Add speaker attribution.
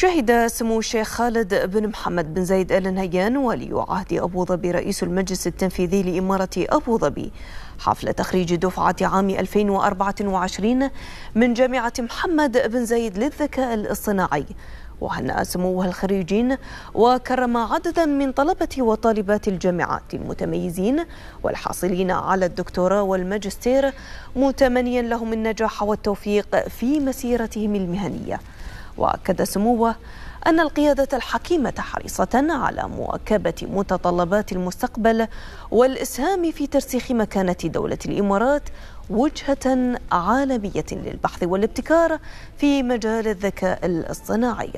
Speaker 1: شهد سمو الشيخ خالد بن محمد بن زايد ال نهيان ولي عهد ابو ظبي رئيس المجلس التنفيذي لاماره ابو ظبي حفل تخريج دفعه عام 2024 من جامعه محمد بن زايد للذكاء الاصطناعي وهنأ سموه الخريجين وكرم عددا من طلبة وطالبات الجامعات المتميزين والحاصلين على الدكتوراه والماجستير متمنيا لهم النجاح والتوفيق في مسيرتهم المهنيه واكد سموه ان القياده الحكيمه حريصه على مواكبه متطلبات المستقبل والاسهام في ترسيخ مكانه دوله الامارات وجهه عالميه للبحث والابتكار في مجال الذكاء الاصطناعي